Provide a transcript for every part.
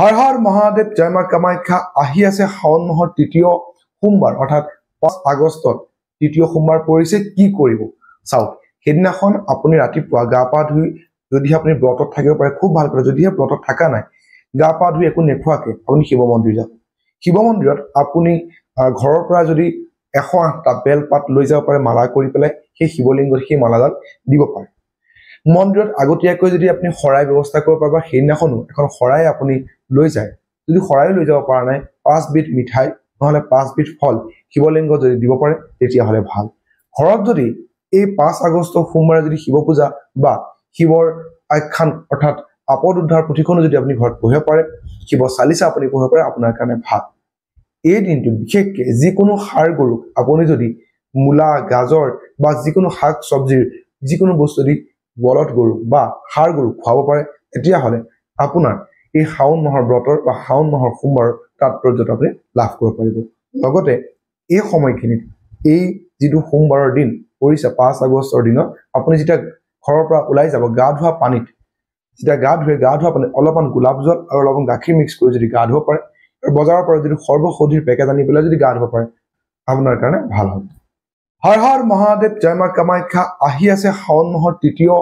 হৰ হৰ মহাদেৱ জয় মা কামাখ্যা আহি আছে শাওন মাহৰ তৃতীয় সোমবাৰ অৰ্থাৎ পাঁচ আগষ্টত তৃতীয় সোমবাৰ পৰিছে কি কৰিব চাওক সেইদিনাখন আপুনি ৰাতিপুৱা গা পা ধুই যদিহে আপুনি ব্ৰতত থাকিব পাৰে খুব ভাল কথা যদিহে ব্ৰতত থকা নাই গা পা ধুই একো নোখোৱাকে আপুনি শিৱ মন্দিৰ যাওক শিৱ মন্দিৰত আপুনি ঘৰৰ পৰা যদি এশ আঠটা বেলপাত লৈ যাব পাৰে মালা কৰি পেলাই সেই শিৱলিংগত সেই মালাডাল দিব পাৰে মন্দিৰত আগতীয়াকৈ যদি আপুনি শৰাই ব্যৱস্থা কৰিব পাৰে বা সেইদিনাখনো এখন শৰাই আপুনি লৈ যায় যদি শৰাই লৈ যাব পৰা নাই পাঁচবিধ মিঠাই নহ'লে পাঁচবিধ ফল শিৱলিংগ যদি দিব পাৰে তেতিয়াহ'লে ভাল ঘৰত যদি এই পাঁচ আগষ্ট সোমবাৰে যদি শিৱ পূজা বা শিৱৰ আখ্যান অৰ্থাৎ আপদ উদ্ধাৰ পুথিখনো যদি আপুনি ঘৰত পঢ়িব পাৰে শিৱ চালিচা আপুনি পঢ়িব পাৰে আপোনাৰ কাৰণে ভাল এই দিনটো বিশেষকে যিকোনো সাৰ গৰুক আপুনি যদি মূলা গাজৰ বা যিকোনো শাক চব্জিৰ যিকোনো বস্তু যদি বলধ গৰু বা সাৰ গৰু খুৱাব পাৰে তেতিয়াহ'লে আপোনাৰ এই শাওন মাহৰ ব্ৰতৰ বা শাওন মাহৰ সোমবাৰৰ তাৎপৰ্য আপুনি লাভ কৰিব পাৰিব লগতে এই সময়খিনিত এই যিটো সোমবাৰৰ দিন পৰিছে পাঁচ আগষ্টৰ দিনত আপুনি যেতিয়া ঘৰৰ পৰা ওলাই যাব গা ধোৱা পানীত যেতিয়া গা ধুৱে গা ধোৱা পানীত অলপমান গোলাপ জল আৰু অলপমান গাখীৰ মিক্স কৰি যদি গা ধুব পাৰে আৰু বজাৰৰ পৰা যদি সৰ্বসৌধিৰ পেকেজ আনি পেলাই যদি গা ধুব পাৰে আপোনাৰ কাৰণে ভাল হ'ব হৰ হৰ মহাদেৱ জয় মা কামাখ্যা আহি আছে শাওন মাহৰ তৃতীয়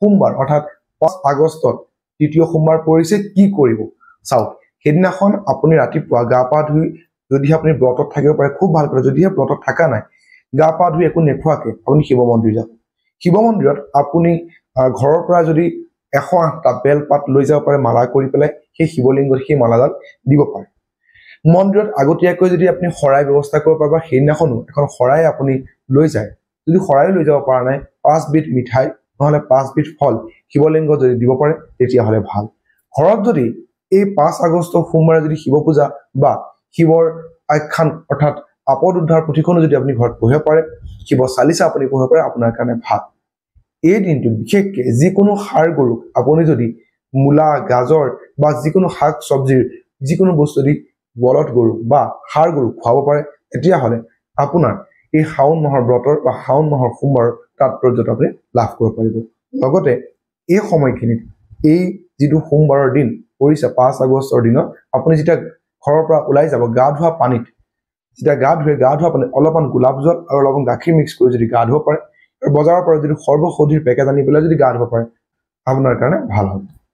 সোমবাৰ অৰ্থাৎ পাঁচ আগষ্টত তৃতীয় সোমবাৰ পৰিছে কি কৰিব চাওক সেইদিনাখন আপুনি ৰাতিপুৱা গা পা ধুই যদিহে আপুনি ব্ৰতত থাকিব পাৰে খুব ভাল কথা যদিহে ব্ৰতত থকা নাই গা পা ধুই একো নোখোৱাকৈ আপুনি শিৱ মন্দিৰ যাওক শিৱ মন্দিৰত আপুনি ঘৰৰ পৰা যদি এশ আঠটা বেলপাত লৈ যাব পাৰে মালা কৰি পেলাই সেই শিৱলিংগত সেই মালাডাল দিব পাৰে মন্দিৰত আগতীয়াকৈ যদি আপুনি শৰাই ব্যৱস্থা কৰিব পাৰে বা সেইদিনাখনো এখন শৰাই আপুনি লৈ যায় যদি শৰাই লৈ যাব পৰা নাই পাঁচবিধ মিঠাই নহ'লে পাঁচবিধ ফল শিৱলিংগ যদি দিব পাৰে তেতিয়াহ'লে ভাল ঘৰত যদি এই পাঁচ আগষ্ট সোমবাৰে যদি শিৱ পূজা বা শিৱৰ আখ্যান অৰ্থাৎ আপদ উদ্ধাৰ পুথিখনো যদি আপুনি ঘৰত পঢ়িব পাৰে শিৱ চালিচা আপুনি পঢ়িব পাৰে আপোনাৰ কাৰণে ভাল এই দিনটোত বিশেষকে যিকোনো সাৰ গৰুক আপুনি যদি মূলা গাজৰ বা যিকোনো শাক চব্জিৰ যিকোনো বস্তু দি বলধ গৰু বা সাৰ গৰু খুৱাব পাৰে তেতিয়াহ'লে আপোনাৰ এই শাওণ মাহৰ ব্ৰতৰ বা শাওণ মাহৰ সোমবাৰৰ তাৎপৰ্যত আপুনি লাভ কৰিব পাৰিব লগতে এই সময়খিনিত এই যিটো সোমবাৰৰ দিন পৰিছে পাঁচ আগষ্টৰ দিনত আপুনি যেতিয়া ঘৰৰ পৰা ওলাই যাব গা ধোৱা পানীত যেতিয়া গা ধুৱে গা ধোৱা পানীত অলপমান গোলাপ জল আৰু অলপমান গাখীৰ মিক্স কৰি যদি গা ধুব পাৰে আৰু বজাৰৰ পৰা যদি সৰ্বসধিৰ পেকেজ আনি পেলাই যদি গা ধুব পাৰে আপোনাৰ কাৰণে ভাল হ'ব